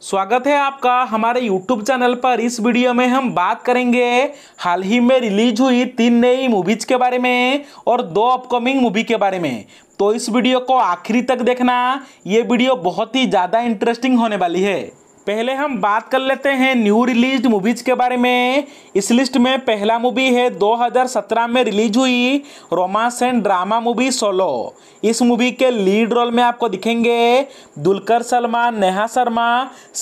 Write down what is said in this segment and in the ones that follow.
स्वागत है आपका हमारे YouTube चैनल पर इस वीडियो में हम बात करेंगे हाल ही में रिलीज हुई तीन नई मूवीज के बारे में और दो अपकमिंग मूवी के बारे में तो इस वीडियो को आखिरी तक देखना ये वीडियो बहुत ही ज़्यादा इंटरेस्टिंग होने वाली है पहले हम बात कर लेते हैं न्यू रिलीज मूवीज के बारे में इस लिस्ट में पहला मूवी है 2017 में रिलीज हुई romance and drama movie Solo इस मूवी के लीड रोल में आपको दिखेंगे दुलकर सलमान नेहा शर्मा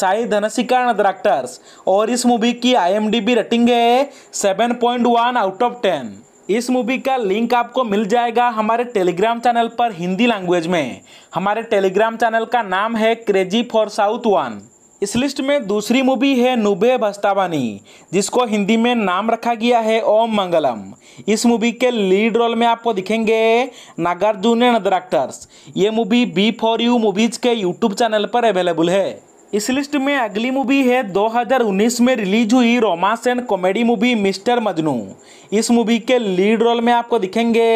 साई धनसिका एंड डायरेक्टर्स और इस मूवी की आईएमडीबी रेटिंग है 7.1 आउट ऑफ 10 इस मूवी का लिंक आपको मिल जाएगा हमारे टेलीग्राम चैनल पर हिंदी लैंग्वेज में हमारे टेलीग्राम चैनल का नाम है क्रेजी फॉर साउथ वन इस लिस्ट में दूसरी मूवी है नुबे भस्तावानी जिसको हिंदी में नाम रखा गया है ओम मंगलम इस मूवी के लीड रोल में आपको दिखेंगे नागार्जुन एंड एक्टर्स ये movie B for U movies के यूट्यूब चैनल पर अवेलेबल है इस लिस्ट में अगली मूवी है 2019 में रिलीज हुई romance and comedy movie mister Majnu इस मूवी के लीड रोल में आपको दिखेंगे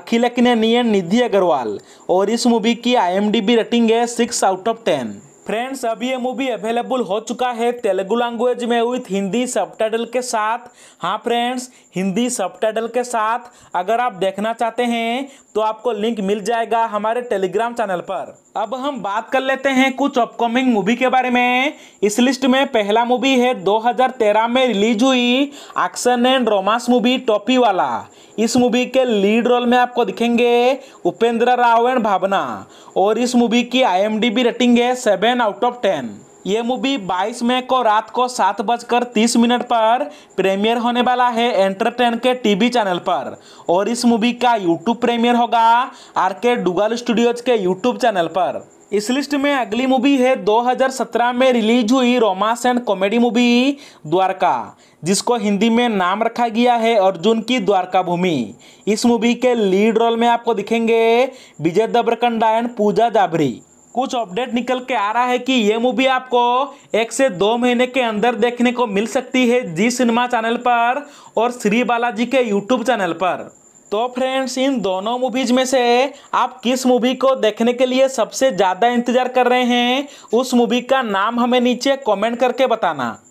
अखिल अकिनेनी निधि अग्रवाल और इस मूवी की आईएमडीबी रेटिंग है six out of ten friends अभी ये मूवी अवेलेबल हो चुका है तेलुगु लैंग्वेज में विथ हिंदी सबटाइटल के साथ हाँ फ्रेंड्स हिंदी सबटाइटल के साथ अगर आप देखना चाहते हैं तो आपको लिंक मिल जाएगा हमारे टेलीग्राम चैनल पर अब हम बात कर लेते हैं कुछ अपकमिंग मूवी के बारे में इस लिस्ट में पहला मूवी है 2013 में रिलीज हुई action and romance movie Topiwala इस मूवी के लीड रोल में आपको दिखेंगे उपेंद्र राव एंड भावना और इस मूवी की आईएमडीबी रेटिंग है सेवन आउट ऑफ टेन ये मूवी 22 मई को रात को सात बजकर तीस मिनट पर प्रीमियर होने वाला है एंटरटेन के टीवी चैनल पर और इस मूवी का यूट्यूब प्रीमियर होगा आर के डुगल स्टूडियोज के यूट्यूब चैनल पर इस लिस्ट में अगली मूवी है 2017 में रिलीज हुई romance and comedy movie Dwaraka जिसको हिंदी में नाम रखा गया है अर्जुन की द्वारका भूमि इस मूवी के लीड रोल में आपको दिखेंगे विजय दबरकंडा एंड पूजा जाबरी कुछ अपडेट निकल के आ रहा है कि ये मूवी आपको एक से दो महीने के अंदर देखने को मिल सकती है जी सिनेमा चैनल पर और श्री बालाजी के यूट्यूब चैनल पर तो फ्रेंड्स इन दोनों मूवीज में से आप किस मूवी को देखने के लिए सबसे ज़्यादा इंतज़ार कर रहे हैं उस मूवी का नाम हमें नीचे कमेंट करके बताना